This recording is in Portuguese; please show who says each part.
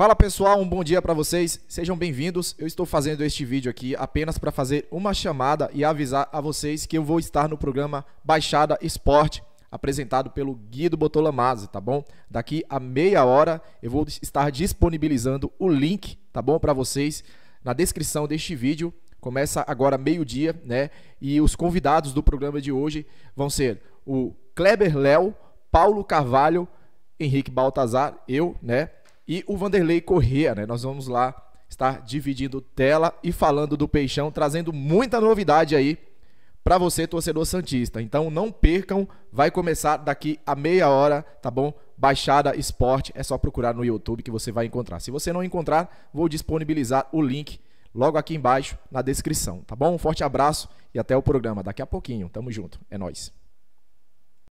Speaker 1: Fala pessoal, um bom dia para vocês. Sejam bem-vindos. Eu estou fazendo este vídeo aqui apenas para fazer uma chamada e avisar a vocês que eu vou estar no programa Baixada Esporte, apresentado pelo Guido Botolamazzi, tá bom? Daqui a meia hora eu vou estar disponibilizando o link, tá bom, para vocês na descrição deste vídeo. Começa agora meio-dia, né? E os convidados do programa de hoje vão ser o Kleber Léo, Paulo Carvalho, Henrique Baltazar, eu, né? e o Vanderlei Corrêa, né? Nós vamos lá estar dividindo tela e falando do Peixão, trazendo muita novidade aí para você, torcedor Santista. Então não percam, vai começar daqui a meia hora, tá bom? Baixada Esporte, é só procurar no YouTube que você vai encontrar. Se você não encontrar, vou disponibilizar o link logo aqui embaixo na descrição, tá bom? Um forte abraço e até o programa daqui a pouquinho. Tamo junto, é nós.